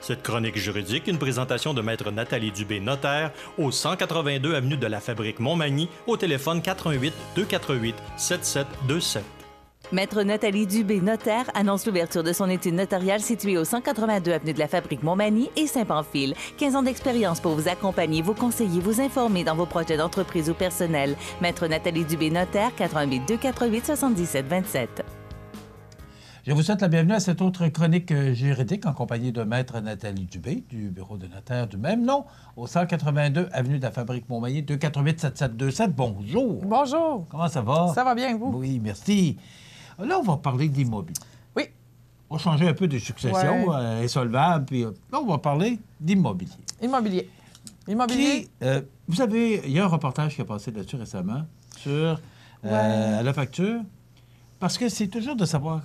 Cette chronique juridique, une présentation de maître Nathalie Dubé, notaire, au 182 avenue de la Fabrique Montmagny, au téléphone 88 248 7727. Maître Nathalie Dubé, notaire, annonce l'ouverture de son étude notariale située au 182 avenue de la Fabrique Montmagny et Saint-Pamphile. 15 ans d'expérience pour vous accompagner, vous conseiller, vous informer dans vos projets d'entreprise ou personnel. Maître Nathalie Dubé, notaire, 88 248 7727 je vous souhaite la bienvenue à cette autre chronique juridique en compagnie de maître Nathalie Dubé du bureau de notaire du même nom au 182 avenue de la Fabrique Montmaillé 287727. 7727. Bonjour. Bonjour. Comment ça va? Ça va bien, vous? Oui, merci. Là, on va parler d'immobilier. Oui. On va changer un peu de succession euh, insolvable. Puis, euh, là, on va parler d'immobilier. Immobilier. Immobilier. Euh, vous savez, il y a un reportage qui a passé là-dessus récemment sur la facture. Parce que c'est toujours de savoir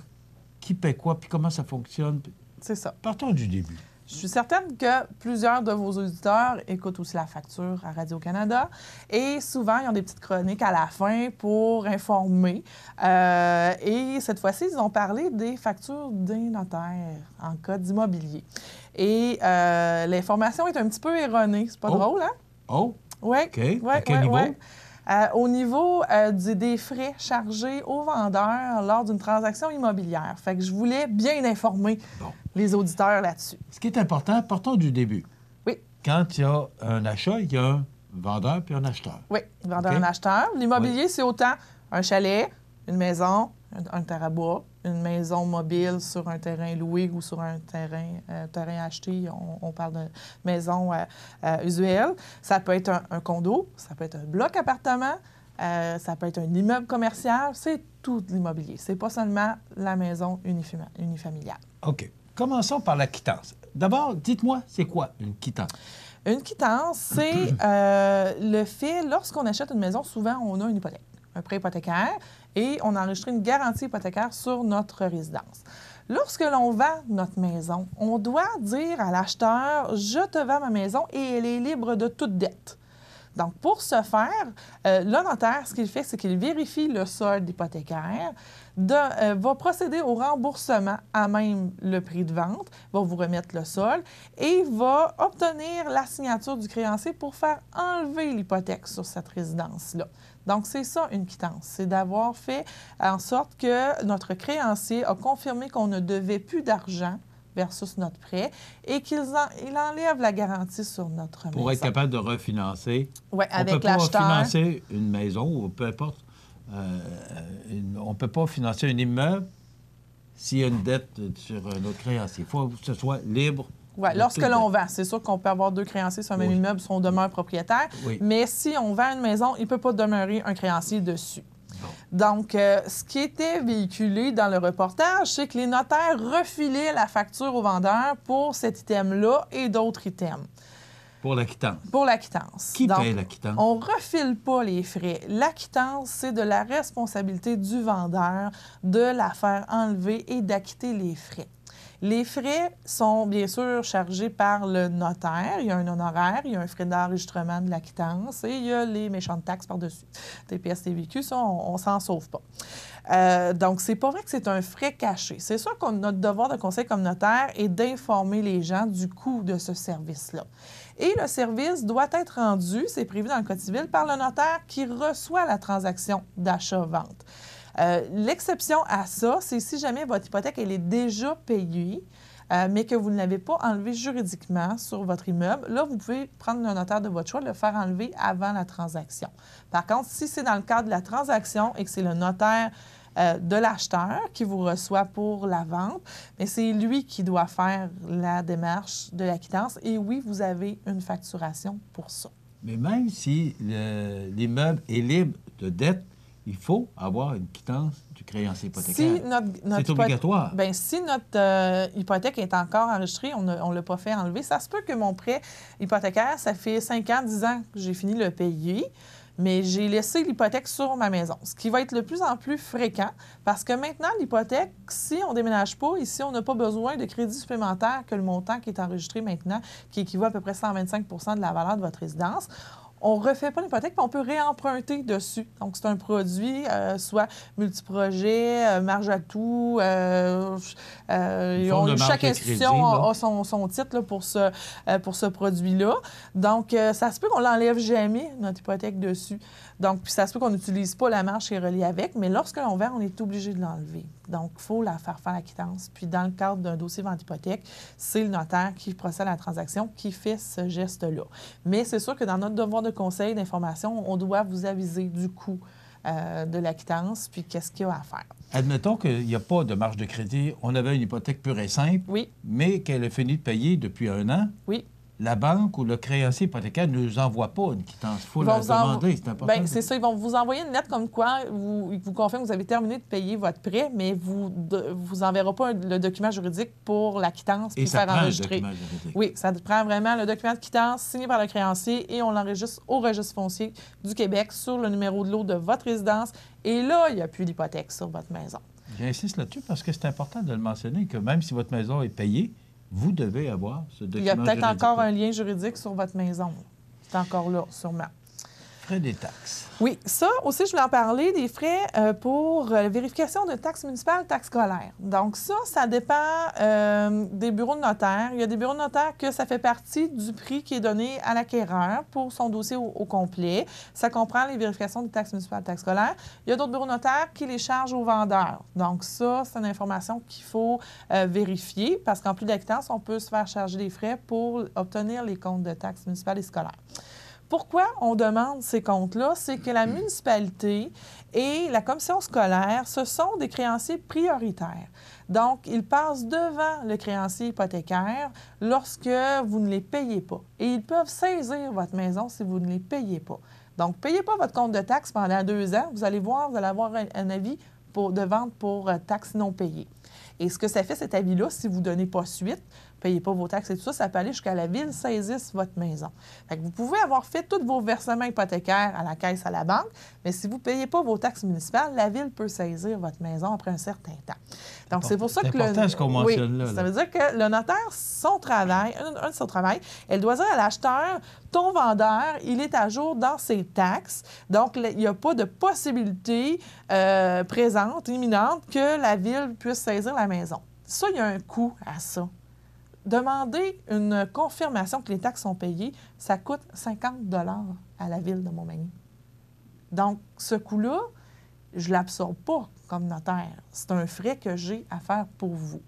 qui paie quoi, puis comment ça fonctionne. C'est ça. Partons du début. Je suis certaine que plusieurs de vos auditeurs écoutent aussi la facture à Radio-Canada et souvent, ils ont des petites chroniques à la fin pour informer. Euh, et cette fois-ci, ils ont parlé des factures des notaires en cas d'immobilier. Et euh, l'information est un petit peu erronée. C'est pas oh. drôle, hein? Oh! Oui. OK. à quel euh, au niveau euh, des frais chargés aux vendeurs lors d'une transaction immobilière. Fait que je voulais bien informer les auditeurs là-dessus. Ce qui est important, partons du début. Oui. Quand il y a un achat, il y a un vendeur puis un acheteur. Oui, vendeur et acheteur. L'immobilier, c'est autant un chalet, une maison, un, un une maison mobile sur un terrain loué ou sur un terrain, euh, terrain acheté. On, parle de maison euh, euh, usuelle. Ça peut être un, condo, ça peut être un bloc appartement, ça peut être un immeuble commercial. C'est tout l'immobilier. C'est pas seulement la maison unifamiliale. OK. Commençons par la quittance. D'abord, dites-moi, c'est quoi une quittance? Une quittance, c'est le fait, lorsqu'on achète une maison, souvent on a une hypothèque un prêt hypothécaire, et on a enregistré une garantie hypothécaire sur notre résidence. Lorsque l'on vend notre maison, on doit dire à l'acheteur, je te vends ma maison et elle est libre de toute dette. Donc, pour ce faire, euh, le notaire, ce qu'il fait, c'est qu'il vérifie le solde hypothécaire, de, euh, va procéder au remboursement à même le prix de vente, va vous remettre le sol et va obtenir la signature du créancier pour faire enlever l'hypothèque sur cette résidence-là. Donc, c'est ça une quittance. C'est d'avoir fait en sorte que notre créancier a confirmé qu'on ne devait plus d'argent versus notre prêt et qu'ils enlèvent la garantie sur notre maison. Pour être capable de refinancer. On peut pas financer une maison ou peu importe. Euh, on ne peut pas financer un immeuble s'il y a une dette sur notre créancier. Il faut que ce soit libre. Oui, lorsque l'on vend, c'est sûr qu'on peut avoir deux créanciers sur un même immeuble si on demeure propriétaire, mais si on vend une maison, il ne peut pas demeurer un créancier dessus. Donc, euh, ce qui était véhiculé dans le reportage, c'est que les notaires refilaient la facture au vendeur pour cet item-là et d'autres items. Pour la Pour la Qui On refile pas les frais. La c'est de la responsabilité du vendeur de la faire enlever et d'acquitter les frais. Les frais sont bien sûr chargés par le notaire. Il y a un honoraire, il y a un frais d'enregistrement de la et il y a les méchantes taxes par-dessus. TPS, TVQ, ça, on, s'en sauve pas. Donc, euh, donc, c'est pas vrai que c'est un frais caché. C'est sûr que notre devoir de conseil comme notaire est d'informer les gens du coût de ce service-là. Et le service doit être rendu, c'est prévu dans le Code civil, par le notaire qui reçoit la transaction d'achat-vente. Euh, l'exception à ça, c'est si jamais votre hypothèque elle est déjà payée, euh, mais que vous ne l'avez pas enlevée juridiquement sur votre immeuble, là, vous pouvez prendre un notaire de votre choix, le faire enlever avant la transaction. Par contre, si c'est dans le cadre de la transaction et que c'est le notaire euh, de l'acheteur qui vous reçoit pour la vente, mais c'est lui qui doit faire la démarche de la Et oui, vous avez une facturation pour ça. Mais même si l'immeuble est libre de dette, il faut avoir une quittance du créancier hypothécaire. Si c'est obligatoire. Bien, si notre euh, hypothèque est encore enregistrée, on ne l'a pas fait enlever, ça se peut que mon prêt hypothécaire, ça fait 5 ans, 10 ans que j'ai fini le payer, mais j'ai laissé l'hypothèque sur ma maison, ce qui va être de plus en plus fréquent parce que maintenant, l'hypothèque, si on ne déménage pas et si on n'a pas besoin de crédit supplémentaire que le montant qui est enregistré maintenant, qui équivaut à peu près 125 de la valeur de votre résidence, on refait pas l'hypothèque, puis on peut réemprunter dessus. Donc, c'est un produit, euh, soit multiprojet, euh, marge à tout. Euh, chaque institution a, son, titre pour ce, ce produit-là. Donc, ça se peut qu'on l'enlève jamais, notre hypothèque dessus. Donc, puis ça se peut qu'on n'utilise pas la marge qui est reliée avec, mais lorsque l'on vend, on est obligé de l'enlever. Donc, il faut la faire faire la quittance. Puis, dans le cadre d'un dossier vente hypothèque, c'est le notaire qui procède à la transaction qui fait ce geste-là. Mais c'est sûr que dans notre devoir de de conseils, on doit vous aviser du coût euh, de la puis qu'est-ce qu'il y a à faire. Admettons qu'il n'y a pas de marge de crédit. On avait une hypothèque pure et simple, mais qu'elle a fini de payer depuis un an. Oui la banque ou le créancier hypothécaire ne nous envoie pas une quittance. Il faut la demander, c'est important. Ben, c'est ça, ils vont vous envoyer une lettre comme quoi vous, ils vous confirment que vous avez terminé de payer votre prêt, mais vous ne vous pas le document juridique pour la quittance et faire enregistrer. Oui, ça prend vraiment le document de quittance signé par le créancier et on l'enregistre au registre foncier du Québec sur le numéro de l'eau de votre résidence. Et là, il n'y a plus d'hypothèque sur votre maison. J'insiste là-dessus parce que c'est important de le mentionner que même si votre maison est payée, vous devez avoir ce document. Il y a peut-être encore un lien juridique sur votre maison. C'est encore là, sûrement des taxes. Oui, ça aussi, je voulais en parler, des frais euh, pour euh, vérification de taxes municipales, taxes scolaires. Donc ça, ça dépend euh, des bureaux de notaire. Il y a des bureaux de notaires que ça fait partie du prix qui est donné à l'acquéreur pour son dossier au, complet. Ça comprend les vérifications de taxes municipales, taxes scolaires. Il y a d'autres bureaux de notaire qui les chargent aux vendeurs. Donc ça, c'est une information qu'il faut vérifier parce qu'en plus de on peut se faire charger des frais pour obtenir les comptes de taxes municipales et scolaires. Pourquoi on demande ces comptes-là? C'est que la mm. municipalité et la commission scolaire, ce sont des créanciers prioritaires. Donc, ils passent devant le créancier hypothécaire lorsque vous ne les payez pas. Et ils peuvent saisir votre maison si vous ne les payez pas. Donc, payez pas votre compte de taxes pendant deux ans. Vous allez voir, vous allez avoir un, avis pour, de vente pour euh, taxes non payées. Et ce que ça fait, cet avis-là, si vous ne donnez pas suite, payez pas vos taxes et tout ça, ça peut aller jusqu'à la ville saisisse votre maison. Fait que vous pouvez avoir fait tous vos versements hypothécaires à la caisse, à la banque, mais si vous ne payez pas vos taxes municipales, la ville peut saisir votre maison après un certain temps. Donc, c'est pour ça que le... ce qu'on mentionne là, Ça veut dire que le notaire, son travail, de son travail, elle doit dire à l'acheteur, ton vendeur, il est à jour dans ses taxes. Donc, il n'y a pas de possibilité euh, présente, imminente, que la ville puisse saisir la maison. Ça, il y a un coût à ça demander une confirmation que les taxes sont payées, ça coûte 50 à la ville de Montmagny. Donc, ce coût-là, je ne l'absorbe pas comme notaire. C'est un frais que j'ai à faire pour vous.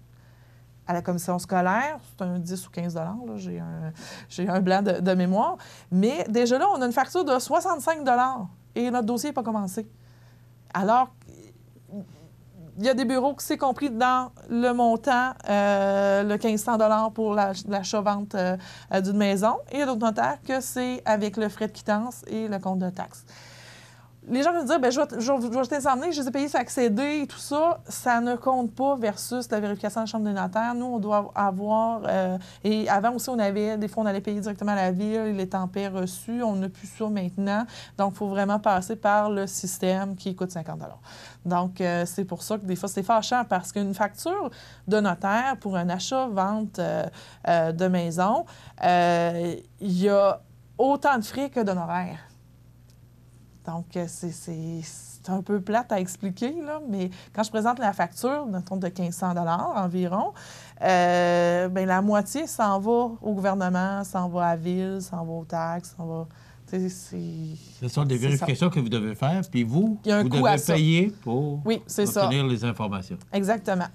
À la commission scolaire, c'est un 10 ou 15 j'ai un, j'ai un blanc de, mémoire. Mais déjà là, on a une facture de 65 et notre dossier n'est pas commencé. Alors, il y a des bureaux qui c'est compris dans le montant, euh, le 1500 pour la, l'achat vente euh, d'une maison. Et il y a d'autres notaires que c'est avec le frais de quittance et le compte de taxes les gens me dire, ben, je vais, je, je les emmener, je les ai payés, ça accéder et tout ça. Ça ne compte pas versus la vérification de la Chambre des notaires. Nous, on doit avoir. Euh, et avant aussi, on avait. Des fois, on allait payer directement à la ville, les tempêtes reçus. On n'a plus ça maintenant. Donc, il faut vraiment passer par le système qui coûte 50 Donc, euh, c'est pour ça que des fois, c'est fâchant parce qu'une facture de notaire pour un achat-vente euh, de maison, il y a autant de frais que d'honoraires. Donc, euh, c'est un peu plate à expliquer, là, mais quand je présente la facture, ton de 1500 environ, euh, ben, la moitié s'en va au gouvernement, s'en va à la ville, s'en va aux taxes, s'en va. Ce sont des vérifications que vous devez faire, puis vous, vous devez payer pour obtenir les informations. Exactement.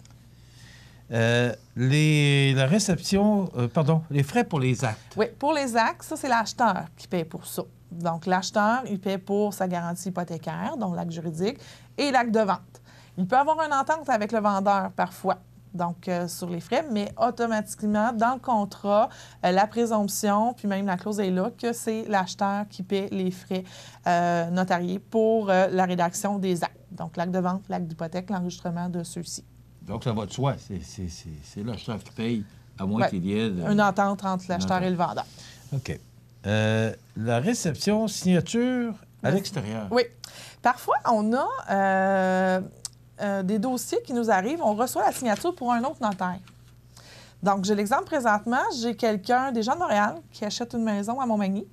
Euh, les, la réception, euh, pardon, les frais pour les actes. Oui, pour les actes, ça, c'est l'acheteur qui paye pour ça. Donc, l'acheteur, il paie pour sa garantie hypothécaire, donc l'acte juridique, et l'acte de vente. Il peut avoir une entente avec le vendeur parfois, donc euh, sur les frais, mais automatiquement, dans le contrat, euh, la présomption, puis même la clause est là, que c'est l'acheteur qui paie les frais euh, notariés pour la rédaction des actes. Donc, l'acte de vente, l'acte d'hypothèque, l'enregistrement de ceux-ci. Donc, ça va de soi. C'est l'acheteur qui paye, à moins qu'il y ait... Une entente entre l'acheteur et le vendeur. OK. Euh, la réception signature à l'extérieur. Oui. Parfois, on a euh, euh, des dossiers qui nous arrivent, on reçoit la signature pour un autre notaire. Donc, j'ai l'exemple présentement, j'ai quelqu'un, des gens de Montréal, qui achète une maison à Montmagny.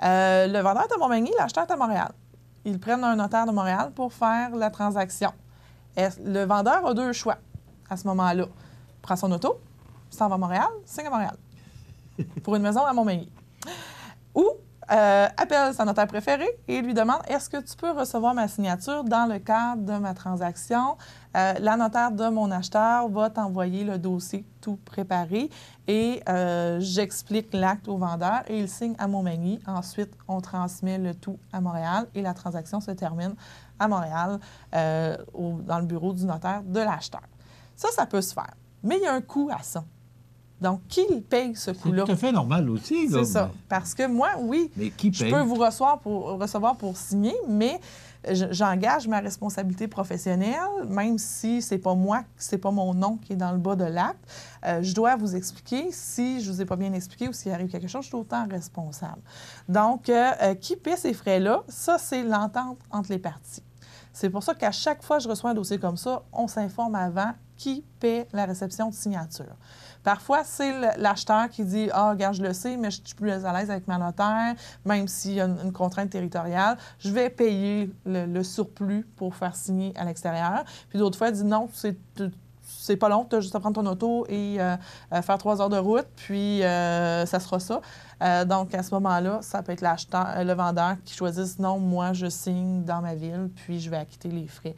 le vendeur est à Montmagny, l'acheteur est à Montréal. Ils prennent un notaire de Montréal pour faire la transaction. le vendeur a deux choix à ce moment-là. Prend son auto, s'en va à Montréal, signe à Montréal. Pour une maison à Montmagny. Ou euh, appelle son notaire préféré et lui demande est-ce que tu peux recevoir ma signature dans le cadre de ma transaction. Euh, la notaire de mon acheteur va t'envoyer le dossier tout préparé et euh, j'explique l'acte au vendeur et il signe à Montmagny. Ensuite, on transmet le tout à Montréal et la transaction se termine à Montréal dans le bureau du notaire de l'acheteur. Ça, ça peut se faire, mais il y a un coût à ça. Donc, qui paye ce coût-là? C'est tout à fait normal aussi. C'est ça. Parce que moi, oui, mais qui je peux vous recevoir pour, recevoir pour signer, mais j'engage ma responsabilité professionnelle, même si c'est pas moi, c'est pas mon nom qui est dans le bas de l'acte. Euh, je dois vous expliquer. Si je vous ai pas bien expliqué ou s'il arrive quelque chose, je suis autant responsable. Donc, euh, euh, qui paie ces frais-là? Ça, c'est l'entente entre les parties. C'est pour ça qu'à chaque fois que je reçois un dossier comme ça, on s'informe avant qui paie la réception de signature. Parfois, c'est l'acheteur qui dit Ah, oh, regarde, je le sais, mais je suis plus à l'aise avec ma notaire, même s'il y a une, contrainte territoriale, je vais payer le, surplus pour faire signer à l'extérieur. Puis d'autres fois, il dit Non, c'est c'est pas long, tu as juste à prendre ton auto et euh, euh, faire trois heures de route, puis euh, ça sera ça. donc, à ce moment-là, ça peut être l'acheteur, le vendeur qui choisit « non, moi, je signe dans ma ville, puis je vais acquitter les frais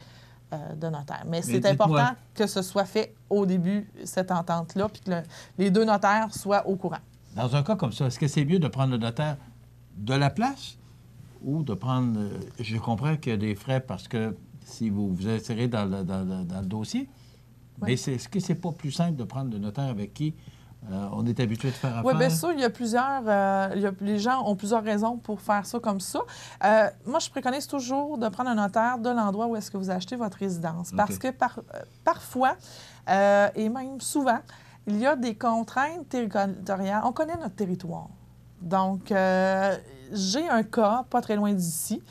euh, de notaire. Mais c'est important que ce soit fait au début, cette entente-là, puis que les deux notaires soient au courant. Dans un cas comme ça, est-ce que c'est mieux de prendre le notaire de la place ou de prendre. Euh, je comprends qu'il y a des frais parce que si vous vous insérez dans le, dossier, mais est-ce que c'est pas plus simple de prendre le notaire avec qui euh, on est habitué de faire ben affaire. Oui, bien sûr, il y a plusieurs. Euh, les gens ont plusieurs raisons pour faire ça comme ça. Euh, moi, je préconise toujours de prendre un notaire de l'endroit où est-ce que vous achetez votre résidence. Parce que par, parfois, et même souvent, il y a des contraintes territoriales. On connaît notre territoire. Donc, j'ai un cas pas très loin d'ici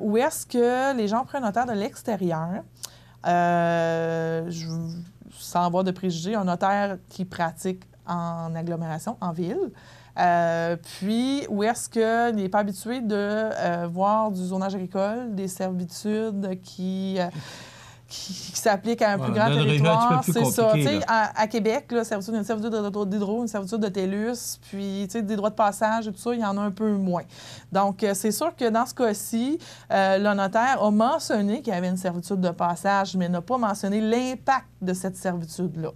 où est-ce que les gens prennent un notaire de l'extérieur. Euh, je, sans avoir de préjugés, un notaire qui pratique en agglomération, en ville. Euh, puis, où est-ce qu'il n'est pas habitué de euh, voir du zonage agricole, des servitudes qui... Euh, qui, s'applique à un plus grand territoire. C'est ça. À, à, Québec, là, servitude, une servitude d'hydro, une servitude de puis des droits de passage et tout ça, il y en a un peu moins. Donc, euh, c'est sûr que dans ce cas-ci, euh, le notaire a mentionné qu'il y avait une servitude de passage, mais n'a pas mentionné l'impact de cette servitude-là.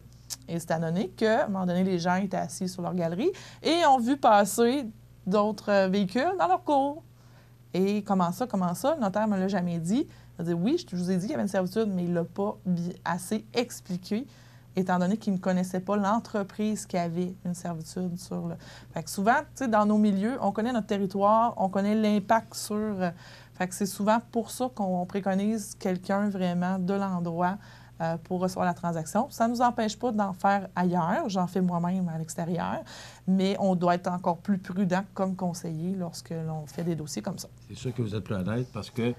Et c'est à donné à un moment donné, les gens étaient assis sur leur galerie et ont vu passer d'autres euh, véhicules dans leur cours. Et comment ça, comment ça, le notaire ne me l'a jamais dit. Dire, oui, je vous ai dit qu'il y avait une servitude, mais il l'a pas assez expliqué, étant donné qu'il ne connaissait pas l'entreprise qui avait une servitude sur le. Fait que souvent, dans nos milieux, on connaît notre territoire, on connaît l'impact sur. Euh, fait que c'est souvent pour ça qu'on préconise quelqu'un vraiment de l'endroit euh, pour recevoir la transaction. Ça ne nous empêche pas d'en faire ailleurs. J'en fais moi-même à l'extérieur, mais on doit être encore plus prudent comme conseiller lorsque l'on fait des dossiers comme ça. C'est sûr que vous êtes plus honnête parce que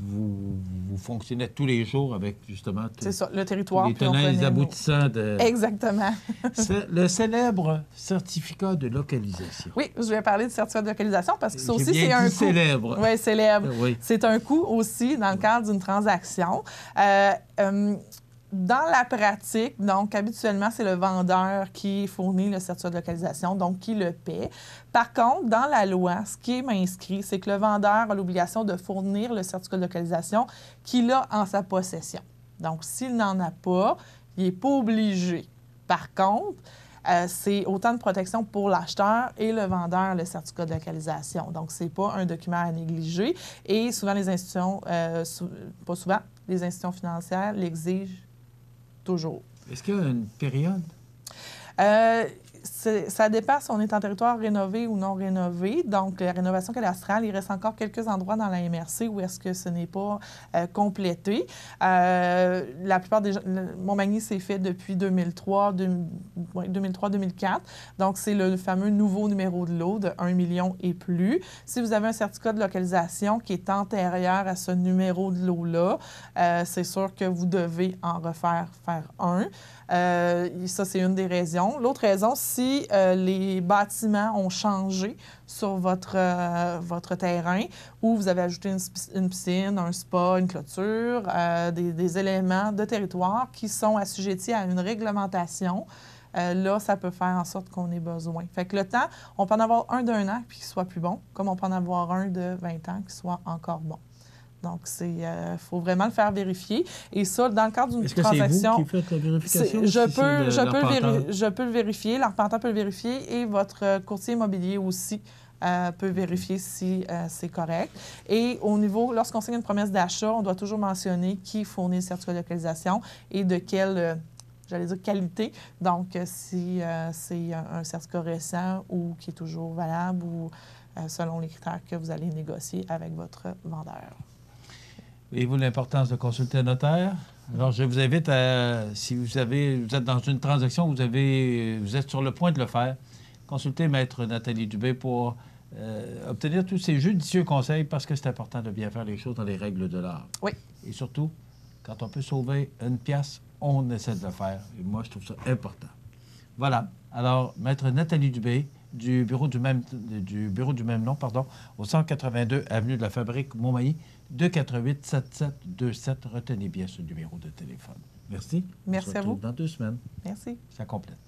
vous, fonctionnez tous les jours avec justement C'est ça, le territoire, les tenants et les aboutissants de... Exactement. le célèbre certificat de localisation. Oui, je vais parler de certificat de localisation parce que ça aussi, c'est un coût. célèbre. Oui, célèbre. C'est un coût aussi dans le cadre d'une transaction. Euh, euh, dans la pratique, donc habituellement, c'est le vendeur qui fournit le certificat de localisation, donc qui le paie. Par contre, dans la loi, ce qui est inscrit, c'est que le vendeur a l'obligation de fournir le certificat de localisation qu'il a en sa possession. Donc, s'il n'en a pas, il n'est pas obligé. Par contre, euh, c'est autant de protection pour l'acheteur et le vendeur, le certificat de localisation. Donc, ce n'est pas un document à négliger. Et souvent, les institutions, euh, pas souvent, les institutions financières l'exigent est-ce qu'il y a une période? Euh, ça dépend si on est en territoire rénové ou non rénové. Donc, la rénovation cadastrale, il reste encore quelques endroits dans la MRC où est-ce que ce n'est pas euh, complété. Euh, la plupart des gens, Montmagny s'est fait depuis 2003, 2003-2004. Donc, c'est le fameux nouveau numéro de l'eau de 1 million et plus. Si vous avez un certificat de localisation qui est antérieur à ce numéro de l'eau-là, euh, c'est sûr que vous devez en refaire faire un. ça, c'est une des raisons. L'autre raison, si euh, les bâtiments ont changé sur votre, euh, votre terrain ou vous avez ajouté une, piscine, un spa, une clôture, euh, des, éléments de territoire qui sont assujettis à une réglementation. là, ça peut faire en sorte qu'on ait besoin. Fait que le temps, on peut en avoir un d'un an puis qu'il soit plus bon, comme on peut en avoir un de 20 ans qui soit encore bon. Donc, il euh, faut vraiment le faire vérifier. Et ça, dans le cadre d'une transaction. Que vous qui faites la vérification? Je, peux, le vérifier, l'arpenteur peut le vérifier et votre euh, courtier immobilier aussi. Euh, peut vérifier si c'est correct. Et au niveau, lorsqu'on signe une promesse d'achat, on doit toujours mentionner qui fournit le certificat de localisation et de quelle j'allais dire qualité. Donc, si c'est un, certificat récent ou qui est toujours valable ou selon les critères que vous allez négocier avec votre vendeur. Voyez-vous l'importance de consulter un notaire? Alors, je vous invite à, si vous, avez, vous êtes dans une transaction, vous, avez, vous êtes sur le point de le faire, consultez Maître Nathalie Dubé pour euh, obtenir tous ces judicieux conseils parce que c'est important de bien faire les choses dans les règles de l'art. Oui. Et surtout, quand on peut sauver une pièce, on essaie de le faire. Et moi, je trouve ça important. Voilà. Alors, Maître Nathalie Dubé, du bureau du même, du bureau du même nom, pardon, au 182 Avenue de la Fabrique, Montmailly. 248 7727. Retenez bien ce numéro de téléphone. Merci. Merci à vous. Dans deux semaines. Merci. Ça complète.